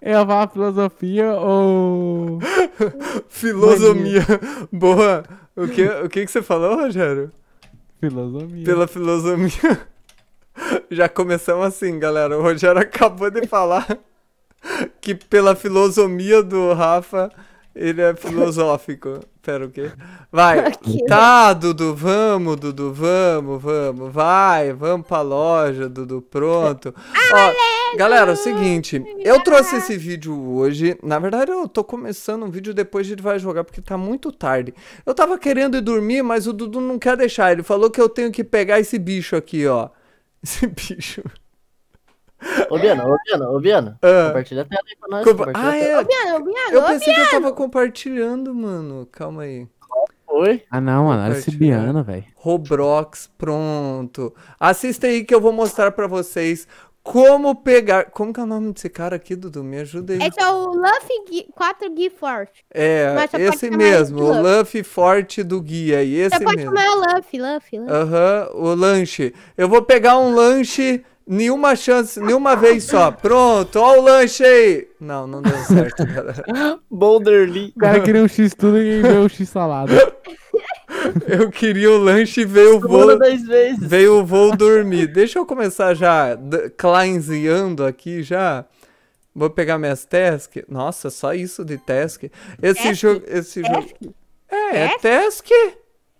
é a filosofia ou. Filosofia. Boa. O que, o que, que você falou, Rogério? Filosofia. Pela filosofia. Já começamos assim, galera. O Rogério acabou de falar que pela filosofia do Rafa, ele é filosófico. Pera, o quê? Vai. Tá, Dudu, vamos, Dudu, vamos, vamos. Vai, vamos pra loja, Dudu, pronto. Ah, ó, galera, é o seguinte. Eu trouxe esse vídeo hoje. Na verdade, eu tô começando um vídeo depois de ele vai jogar, porque tá muito tarde. Eu tava querendo ir dormir, mas o Dudu não quer deixar. Ele falou que eu tenho que pegar esse bicho aqui, ó. Esse bicho. Ô, Biano, ô, Biano, ô, Biano. Ah. Compartilha a tela aí pra nós. Compa... Ah, é. Ô, Biano, ô, Biano, Eu ô, pensei Biano. que eu tava compartilhando, mano. Calma aí. Oi? Ah, não, mano. Era esse Biano, velho. Roblox, pronto. Assista aí que eu vou mostrar pra vocês como pegar. Como que é o nome desse cara aqui, Dudu? Me ajuda aí. Esse é, é o Luffy 4 Gui Forte. É, esse mesmo, o Luffy Forte do Gui aí. É esse Você pode mesmo. chamar o Luffy, Luffy, Luffy. Aham, o lanche. Eu vou pegar um lanche Nenhuma chance, nenhuma vez só. Pronto, ó o lanche aí. Não, não deu certo, galera. Boulderly. O cara queria um X tudo e veio um X salada. Eu queria o lanche e veio o voo. Veio o voo dormir. Deixa eu começar já cleanseando aqui já. Vou pegar minhas task. Nossa, só isso de task. Esse jogo, esse task? jogo. É, é task? é task?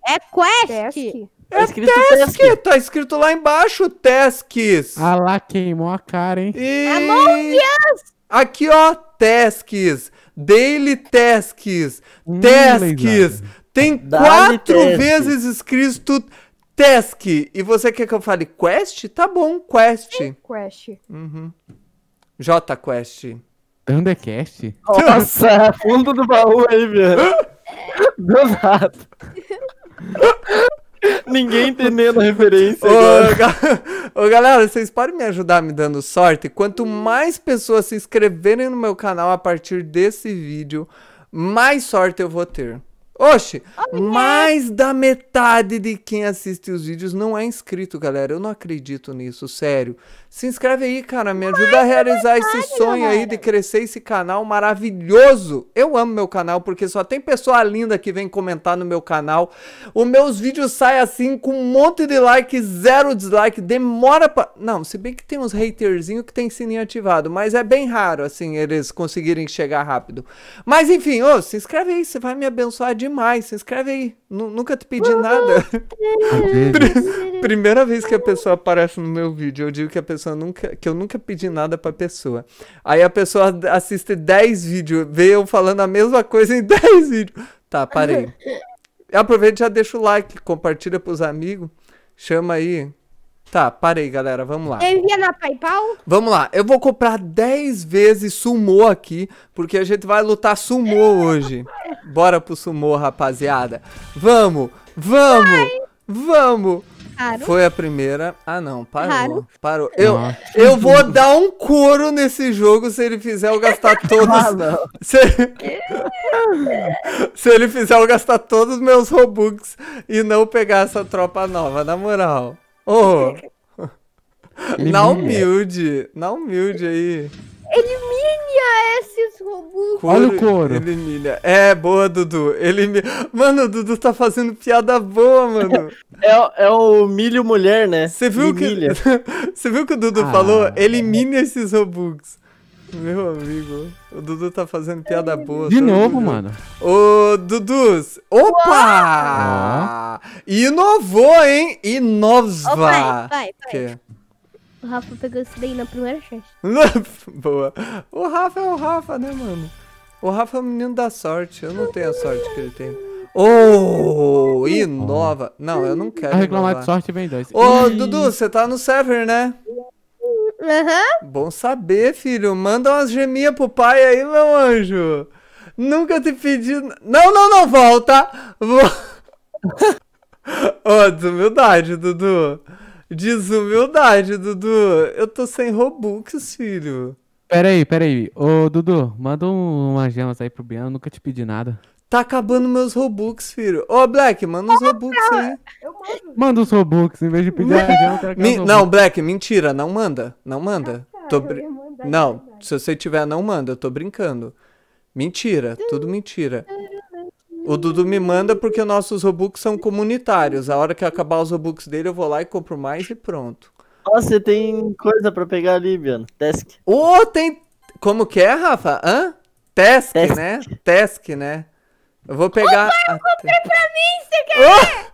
É quest. Task é Tesk, task, task, tá escrito lá embaixo, tasks. Ah lá, queimou a cara, hein? E... Among Aqui, ó, tasks, daily tasks, hum, tasks. Tem quatro task. vezes escrito task. E você quer que eu fale quest? Tá bom, quest. Sim, quest. Uhum. J quest. Thundercast? Nossa, fundo do baú aí, velho. Do nada. Ninguém entendendo a referência. Ô, ga... Ô, galera, vocês podem me ajudar me dando sorte? Quanto mais pessoas se inscreverem no meu canal a partir desse vídeo, mais sorte eu vou ter. Oxe, mais da metade de quem assiste os vídeos não é inscrito, galera. Eu não acredito nisso, sério. Se inscreve aí, cara. Me ajuda mais a realizar metade, esse sonho galera. aí de crescer esse canal maravilhoso. Eu amo meu canal porque só tem pessoa linda que vem comentar no meu canal. Os meus vídeos saem assim com um monte de like, zero dislike. Demora pra. Não, se bem que tem uns haterzinhos que tem sininho ativado, mas é bem raro, assim, eles conseguirem chegar rápido. Mas enfim, ô, se inscreve aí, você vai me abençoar demais mais, se inscreve aí. N nunca te pedi nada. Primeira vez que a pessoa aparece no meu vídeo, eu digo que a pessoa nunca. que eu nunca pedi nada pra pessoa. Aí a pessoa assiste 10 vídeos, vê eu falando a mesma coisa em 10 vídeos. Tá, parei. Aproveita e já deixa o like, compartilha pros amigos, chama aí Tá, parei, galera. Vamos lá. Envia na PayPal? Vamos lá. Eu vou comprar 10 vezes sumô aqui, porque a gente vai lutar sumô hoje. Bora pro sumô, rapaziada. Vamos, vamos, vai. vamos. Claro. Foi a primeira. Ah, não. Parou. Claro. Parou. Eu, eu vou dar um couro nesse jogo se ele fizer eu gastar todos. Ah, se, se ele fizer eu gastar todos os meus Robux e não pegar essa tropa nova, na moral. Ô! Oh. na humilde, na humilde aí. Elimina esses robôs. Olha o couro. Elimina. É, boa, Dudu. Elimina. Mano, o Dudu tá fazendo piada boa, mano. É, é o milho mulher, né? Você viu, que... Você viu que o Dudu ah. falou? Elimina é. esses robôs. Meu amigo, o Dudu tá fazendo piada boa. Tá de novo, mano. Ô, Dudu, opa! Inovou, hein? Inova! Ô, pai, pai, pai. O Rafa pegou isso daí na primeira chance. boa. O Rafa é o Rafa, né, mano? O Rafa é o menino da sorte. Eu não tenho a sorte que ele tem. Oh, inova. Não, eu não quero. A reclamar inovar. de sorte vem dois. Ô, Dudu, você tá no server, né? Uhum. Bom saber, filho. Manda umas geminhas pro pai aí, meu anjo. Nunca te pedi. Não, não, não, volta! Ô, oh, desumildade, Dudu. Desumildade, Dudu. Eu tô sem Robux, filho. Peraí, peraí. Ô, Dudu, manda um, umas gemas aí pro Biano. Nunca te pedi nada. Tá acabando meus Robux, filho. Ô, Black, manda os Robux aí. Eu mando. Manda os Robux, em vez de pedir a Me... É não, Black, mentira, não manda. Não manda. Ah, tá, tô br... É não, se você tiver, não manda, eu tô brincando. Mentira, tudo mentira. O Dudu me manda porque nossos Robux são comunitários. A hora que acabar os Robux dele, eu vou lá e compro mais e pronto. você tem coisa pra pegar ali, Biano. Task. Ô, oh, tem. Como que é, Rafa? Hã? Task, Task. né? Task, né? Eu vou pegar. Opa, eu comprei pra mim, você quer? Oh!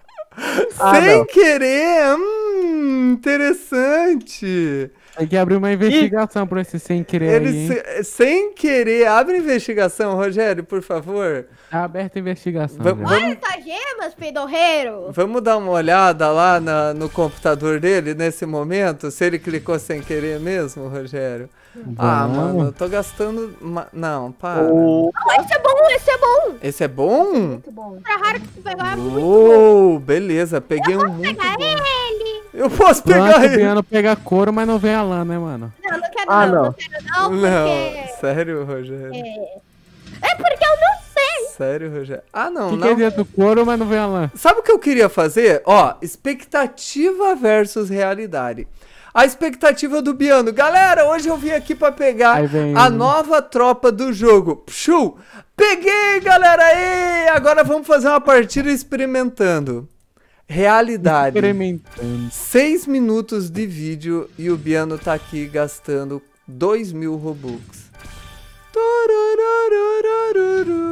Ah, sem querer! Hum, interessante! Tem que abrir uma investigação e... pra esse sem querer. Ele aí, se... Sem querer, abre investigação, Rogério, por favor. Tá aberta a investigação. V né? vamos... Olha essas gemas, pedorreiro! Vamos dar uma olhada lá na, no computador dele nesse momento, se ele clicou sem querer mesmo, Rogério. Ah, mano, eu tô gastando. Não, para. Oh, esse é bom, esse é bom. Esse é bom? Muito bom. Pra raro que você pegar é muito bom. Uou, beleza, peguei um muito Pegar bom. ele. Eu posso pegar Blanca, ele! Biano pegar couro, mas não vem a lã, né, mano? Não, não quero Ah, não, não. não, quero não, Não, sério, Rogério. É. é porque eu não sei. Sério, Rogério. Ah, não, que, que não. dentro do couro, mas não vem a lã? Sabe o que eu queria fazer? Ó, expectativa versus realidade a expectativa do Biano. Galera, hoje eu vim aqui para pegar a nova tropa do jogo. Pshu! Peguei, galera! E agora vamos fazer uma partida experimentando. Realidade. Experimentando. Seis minutos de vídeo e o Biano tá aqui gastando dois mil Robux.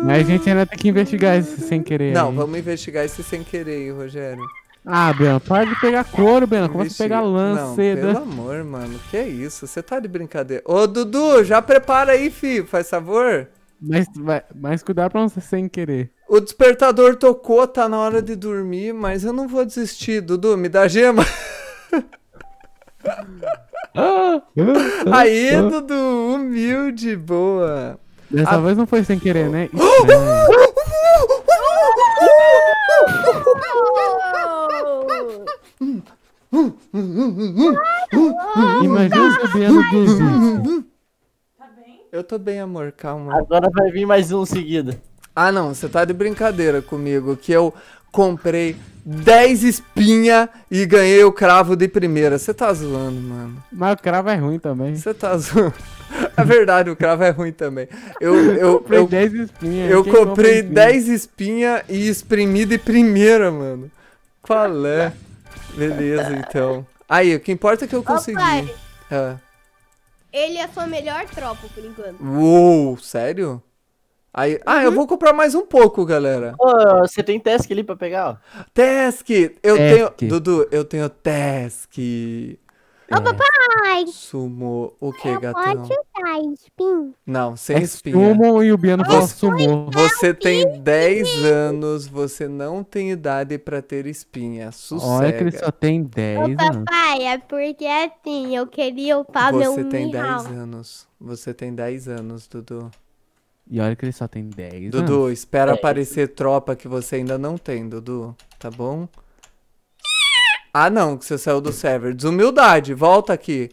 Mas a gente ainda tem que investigar isso sem querer. Não, vamos investigar isso sem querer, Rogério. Ah, Bela, para de pegar couro, Bela, Começa a pegar lança, Pelo né? amor, mano. Que isso? Você tá de brincadeira. Ô, Dudu, já prepara aí, fi. Faz favor. Mas, mas cuidado pra não ser sem querer. O despertador tocou, tá na hora de dormir, mas eu não vou desistir. Dudu, me dá gema. aí, Dudu, humilde, boa. Dessa a... Ah. vez não foi sem querer, né? Isso, né? Ah! Imagina sabendo tudo Tá bem? Eu tô bem, amor, calma. Agora vai vir mais um seguido. Ah, não, você tá de brincadeira comigo, que eu comprei 10 espinha e ganhei o cravo de primeira. Você tá zoando, mano. Mas o cravo é ruim também. Você tá zoando. É verdade, o cravo é ruim também. Eu, eu comprei eu, 10 espinhas. Eu comprei 10 espinha? e espremi de primeira, mano. Qual é? Beleza, então. Aí, o que importa é que eu consegui. ah. Ele é a sua melhor tropa, por enquanto. Uou, sério? Aí, ah, eu uhum. vou comprar mais um pouco, galera. Oh, você tem task ali pra pegar, ó. Task! Eu task. tenho. Dudu, eu tenho task. Ô, é. papai! Sumo. O que, eu gatão? Pode usar espinho? Não, sem é espinha. Sumo e o Biano fala sumo. Você tem 10 é anos, você não tem idade pra ter espinha. Sossega. Olha que ele só tem 10 anos. Ô, papai, é porque assim, eu queria upar você meu Você tem 10 anos. Você tem 10 anos, Dudu. E olha que ele só tem 10 Dudu, anos. espera é. aparecer tropa que você ainda não tem, Dudu. Tá bom? Ah, não, que você saiu do server. Desumildade, volta aqui.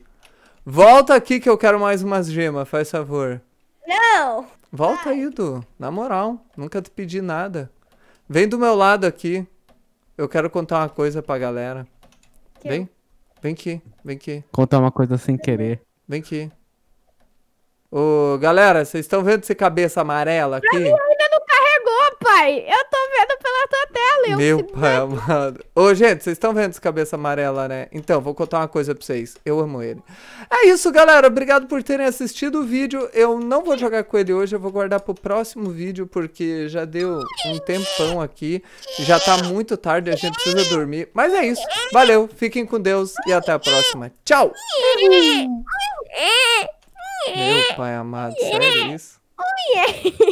Volta aqui que eu quero mais umas gemas, faz favor. Não! Volta aí, Du. Na moral, nunca te pedi nada. Vem do meu lado aqui. Eu quero contar uma coisa pra galera. Que? Vem. Vem aqui, vem aqui. Contar uma coisa sem querer. Vem aqui. Ô, galera, vocês estão vendo esse cabeça amarela aqui? Pra mim ainda não carregou, pai. Eu meu pai amado. Ô, gente, vocês estão vendo esse cabeça amarela, né? Então, vou contar uma coisa pra vocês. Eu amo ele. É isso, galera. Obrigado por terem assistido o vídeo. Eu não vou jogar com ele hoje. Eu vou guardar pro próximo vídeo, porque já deu um tempão aqui. Já tá muito tarde, a gente precisa dormir. Mas é isso. Valeu. Fiquem com Deus e até a próxima. Tchau! Uhum. Meu pai amado, sério isso? Oh, uhum. yeah.